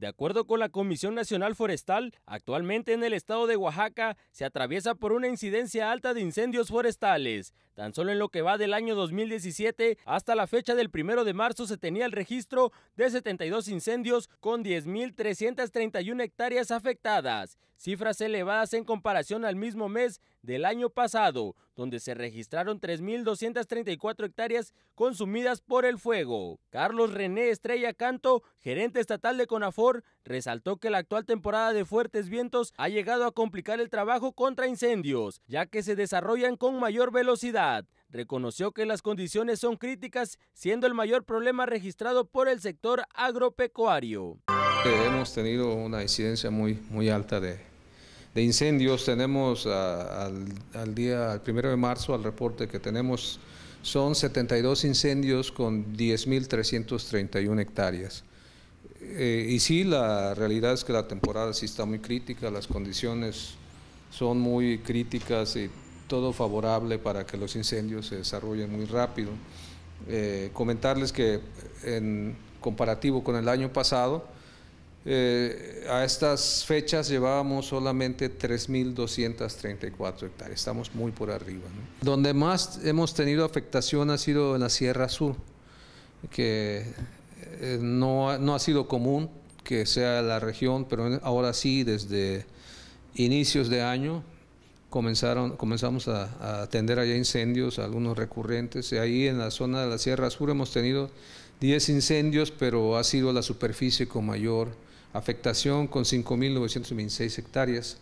De acuerdo con la Comisión Nacional Forestal, actualmente en el estado de Oaxaca se atraviesa por una incidencia alta de incendios forestales, Tan solo en lo que va del año 2017 hasta la fecha del 1 de marzo se tenía el registro de 72 incendios con 10.331 hectáreas afectadas, cifras elevadas en comparación al mismo mes del año pasado, donde se registraron 3.234 hectáreas consumidas por el fuego. Carlos René Estrella Canto, gerente estatal de CONAFOR, resaltó que la actual temporada de fuertes vientos ha llegado a complicar el trabajo contra incendios, ya que se desarrollan con mayor velocidad. Reconoció que las condiciones son críticas, siendo el mayor problema registrado por el sector agropecuario. Hemos tenido una incidencia muy, muy alta de, incendios. Tenemos ah, al, día, al primero de marzo, al reporte que tenemos, son 72 incendios con 10.331 hectáreas. Eh, y sí, la realidad es que la temporada sí está muy crítica, las condiciones son muy críticas y todo favorable para que los incendios se desarrollen muy rápido. Eh, comentarles que en comparativo con el año pasado, eh, a estas fechas llevábamos solamente 3.234 hectáreas, estamos muy por arriba. Donde más hemos tenido afectación ha sido en la Sierra Sur, que eh, no, no ha sido común que sea la región, pero ahora sí, desde inicios de año, comenzaron, comenzamos a, atender allá incendios, algunos recurrentes. Y ahí en la zona de la Sierra Sur hemos tenido 10 incendios, pero ha sido la superficie con mayor afectación, con 5.926 hectáreas.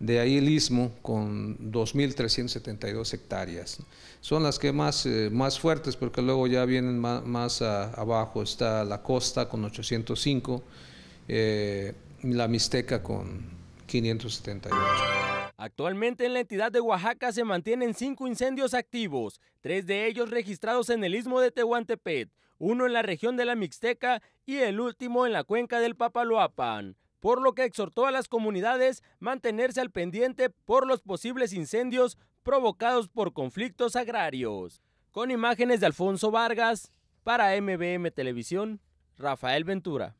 De ahí el istmo con 2.372 hectáreas. Son las que más, eh, más fuertes, porque luego ya vienen más, abajo. Está la costa con 805, eh, la Mixteca con 578. Actualmente en la entidad de Oaxaca se mantienen cinco incendios activos, tres de ellos registrados en el istmo de Tehuantepec, uno en la región de la Mixteca y el último en la cuenca del Papaloapan, por lo que exhortó a las comunidades mantenerse al pendiente por los posibles incendios provocados por conflictos agrarios. Con imágenes de Alfonso Vargas, para MBM Televisión, Rafael Ventura.